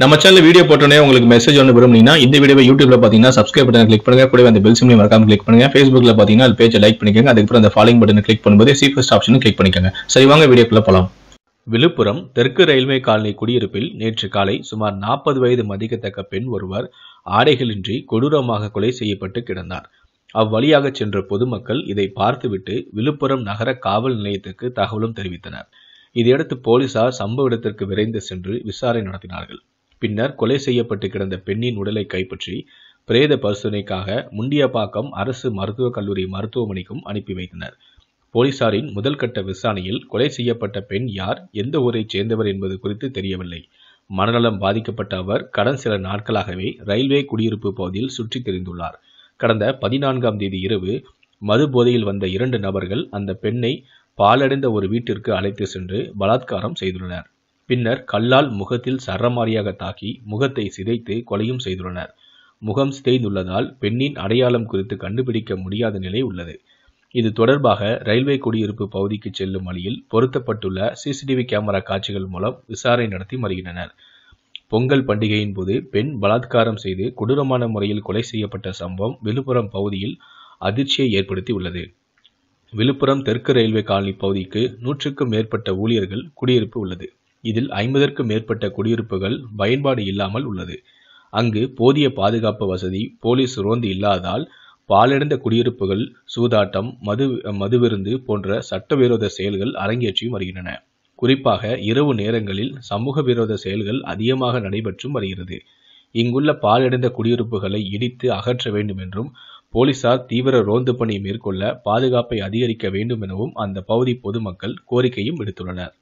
நம்ம channel video போட்டோன்னே உங்களுக்கு மெசேஜ் ஒன்று விரும்புனீங்கன்னா இந்த வீடியோ யூடியூப்ல பார்த்தீங்கன்னா சப்ஸ்கிரைப் பட்டன் கிளிக் பண்ணுங்க கூட அந்த பெல் சிம்லையும் மறக்காம கிளிக் பண்ணுங்க ஃபேஸ்புக்ல பார்த்தீங்கன்னா அது பேஜை லைக் பண்ணிக்கோங்க அதுக்கப்புறம் அந்த ஃபாலோயிங் பட்டன் கிளிக் பண்ணும்போது சி ஃபர்ஸ்ட் ஆப்ஷனும் கிளிக் பண்ணிக்கோங்க சரி வாங்க வீடியோக்குள்ள போகலாம் விழுப்புரம் தெற்கு ரயில்வே காலனி குடியிருப்பில் நேற்று காலை சுமார் நாற்பது வயது மதிக்கத்தக்க பெண் ஒருவர் ஆடைகளின்றி கொடூரமாக கொலை செய்யப்பட்டு கிடந்தார் அவ்வழியாக சென்ற பொதுமக்கள் இதை பார்த்துவிட்டு விழுப்புரம் நகர காவல் நிலையத்திற்கு தகவலும் தெரிவித்தனர் இதையடுத்து போலீசார் சம்பவ இடத்திற்கு விரைந்து சென்று விசாரணை நடத்தினார்கள் பின்னர் கொலை செய்யப்பட்டு கிடந்த பெண்ணின் உடலை கைப்பற்றி பிரேத பரிசோதனைக்காக முண்டியப்பாக்கம் அரசு மருத்துவக் கல்லூரி மருத்துவமனைக்கும் அனுப்பி வைத்தனர் போலீசாரின் முதல் கட்ட விசாரணையில் கொலை செய்யப்பட்ட பெண் யார் எந்த ஊரைச் சேர்ந்தவர் என்பது குறித்து தெரியவில்லை மனநலம் பாதிக்கப்பட்ட அவர் கடந்த சில நாட்களாகவே ரயில்வே குடியிருப்பு பகுதியில் சுற்றித் தெரிந்துள்ளார் கடந்த பதினான்காம் தேதி இரவு மது போதையில் வந்த இரண்டு நபர்கள் அந்த பெண்ணை பாலடைந்த ஒரு வீட்டிற்கு அழைத்து சென்று பலாத்காரம் செய்துள்ளனர் பின்னர் கல்லால் முகத்தில் சரமாரியாக தாக்கி முகத்தை சிதைத்து கொலையும் செய்துள்ளனர் முகம் சிதைந்துள்ளதால் பெண்ணின் அடையாளம் குறித்து கண்டுபிடிக்க முடியாத நிலை உள்ளது இது தொடர்பாக ரயில்வே குடியிருப்பு பகுதிக்கு செல்லும் வழியில் பொருத்தப்பட்டுள்ள சிசிடிவி கேமரா காட்சிகள் மூலம் விசாரணை நடத்தி வருகின்றனர் பொங்கல் பண்டிகையின் போது பெண் பலாத்காரம் செய்து கொடூரமான முறையில் கொலை செய்யப்பட்ட சம்பவம் விழுப்புரம் பகுதியில் அதிர்ச்சியை ஏற்படுத்தி உள்ளது விழுப்புரம் தெற்கு ரயில்வே காலனி பகுதிக்கு நூற்றுக்கும் மேற்பட்ட ஊழியர்கள் குடியிருப்பு உள்ளது இதில் ஐம்பதற்கும் மேற்பட்ட குடியிருப்புகள் பயன்பாடு இல்லாமல் உள்ளது அங்கு போதிய பாதுகாப்பு வசதி போலீஸ் ரோந்து இல்லாததால் பாலடைந்த குடியிருப்புகள் சூதாட்டம் மது மதுவிருந்து போன்ற சட்டவிரோத செயல்கள் அரங்கேற்றியும் வருகின்றன குறிப்பாக இரவு நேரங்களில் சமூக விரோத செயல்கள் அதிகமாக நடைபெற்றும் வருகிறது இங்குள்ள பாலடைந்த குடியிருப்புகளை இடித்து அகற்ற வேண்டும் என்றும் போலீசார் தீவிர ரோந்து பணி மேற்கொள்ள பாதுகாப்பை அதிகரிக்க வேண்டும் எனவும் அந்த பகுதி பொதுமக்கள் கோரிக்கையும் விடுத்துள்ளனர்